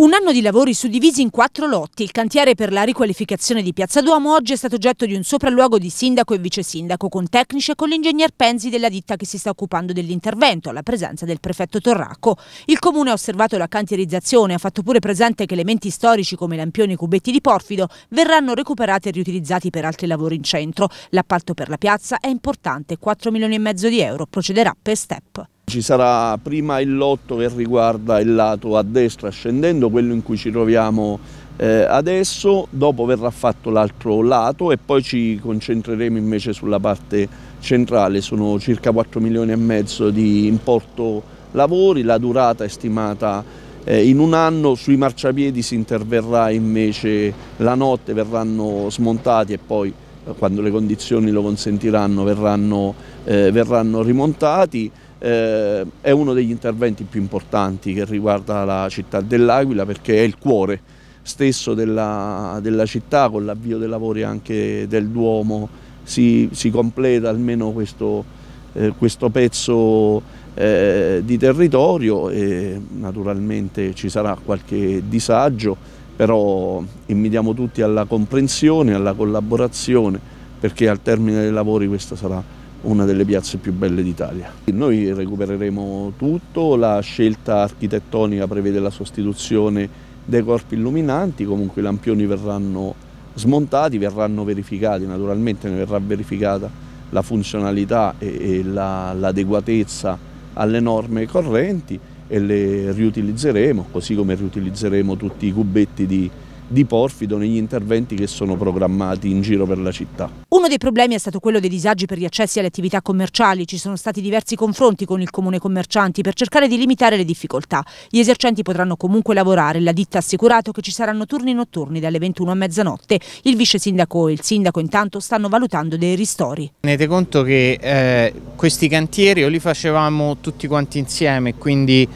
Un anno di lavori suddivisi in quattro lotti. Il cantiere per la riqualificazione di Piazza Duomo oggi è stato oggetto di un sopralluogo di sindaco e vice sindaco con tecnici e con l'ingegner Penzi della ditta che si sta occupando dell'intervento, alla presenza del prefetto Torracco. Il comune ha osservato la cantierizzazione, ha fatto pure presente che elementi storici come lampioni e cubetti di porfido verranno recuperati e riutilizzati per altri lavori in centro. L'appalto per la piazza è importante, 4 milioni e mezzo di euro, procederà per step. Ci sarà prima il lotto che riguarda il lato a destra scendendo, quello in cui ci troviamo eh, adesso, dopo verrà fatto l'altro lato e poi ci concentreremo invece sulla parte centrale, sono circa 4 milioni e mezzo di importo lavori, la durata è stimata eh, in un anno, sui marciapiedi si interverrà invece la notte, verranno smontati e poi quando le condizioni lo consentiranno, verranno, eh, verranno rimontati. Eh, è uno degli interventi più importanti che riguarda la città dell'Aquila perché è il cuore stesso della, della città, con l'avvio dei lavori anche del Duomo si, si completa almeno questo, eh, questo pezzo eh, di territorio e naturalmente ci sarà qualche disagio però invitiamo tutti alla comprensione, alla collaborazione, perché al termine dei lavori questa sarà una delle piazze più belle d'Italia. Noi recupereremo tutto, la scelta architettonica prevede la sostituzione dei corpi illuminanti, comunque i lampioni verranno smontati, verranno verificati, naturalmente ne verrà verificata la funzionalità e, l'adeguatezza alle norme correnti e le riutilizzeremo, così come riutilizzeremo tutti i cubetti di, di Porfido negli interventi che sono programmati in giro per la città. Uno dei problemi è stato quello dei disagi per gli accessi alle attività commerciali. Ci sono stati diversi confronti con il Comune Commercianti per cercare di limitare le difficoltà. Gli esercenti potranno comunque lavorare. La ditta ha assicurato che ci saranno turni notturni dalle 21 a mezzanotte. Il vice sindaco e il sindaco intanto stanno valutando dei ristori. Tenete conto che eh, questi cantieri o li facevamo tutti quanti insieme, quindi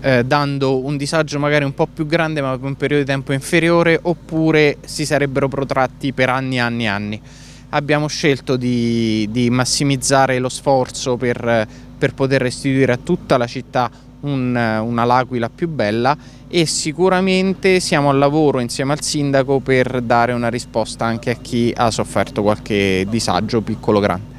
eh, dando un disagio magari un po' più grande ma per un periodo di tempo inferiore oppure si sarebbero protratti per anni e anni e anni. Abbiamo scelto di, di massimizzare lo sforzo per, per, poter restituire a tutta la città un, una L'Aquila più bella e sicuramente siamo al lavoro insieme al sindaco per dare una risposta anche a chi ha sofferto qualche disagio piccolo o grande.